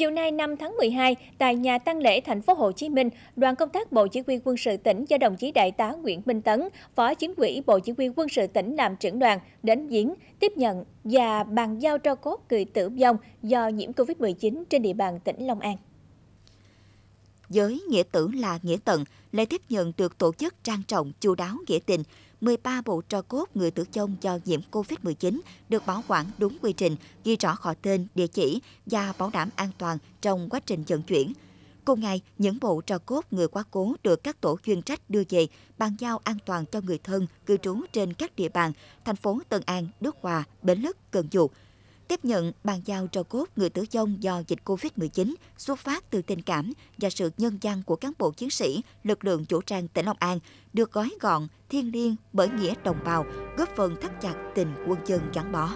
Chiều nay 5 tháng 12, tại nhà tăng lễ thành phố Hồ Chí Minh, đoàn công tác Bộ Chỉ huy quân sự tỉnh do đồng chí Đại tá Nguyễn Minh Tấn, Phó Chính ủy Bộ Chỉ huy quân sự tỉnh làm trưởng đoàn đến diễn tiếp nhận và bàn giao tro cốt người tử vong do nhiễm Covid-19 trên địa bàn tỉnh Long An với nghĩa tử là nghĩa tận, lễ tiếp nhận được tổ chức trang trọng, chu đáo, nghĩa tình. 13 bộ tro cốt người tử chông do nhiễm COVID-19 được bảo quản đúng quy trình, ghi rõ họ tên, địa chỉ và bảo đảm an toàn trong quá trình vận chuyển. Cùng ngày, những bộ tro cốt người quá cố được các tổ chuyên trách đưa về, bàn giao an toàn cho người thân cư trú trên các địa bàn thành phố Tân An, Đức Hòa, Bến Lức, Cần Duộc tiếp nhận bàn giao tro cốt người tử vong do dịch Covid-19 xuất phát từ tình cảm và sự nhân văn của cán bộ chiến sĩ lực lượng chủ trang tỉnh Long An được gói gọn, thiêng liêng bởi nghĩa đồng bào, góp phần thắt chặt tình quân dân gắn bó.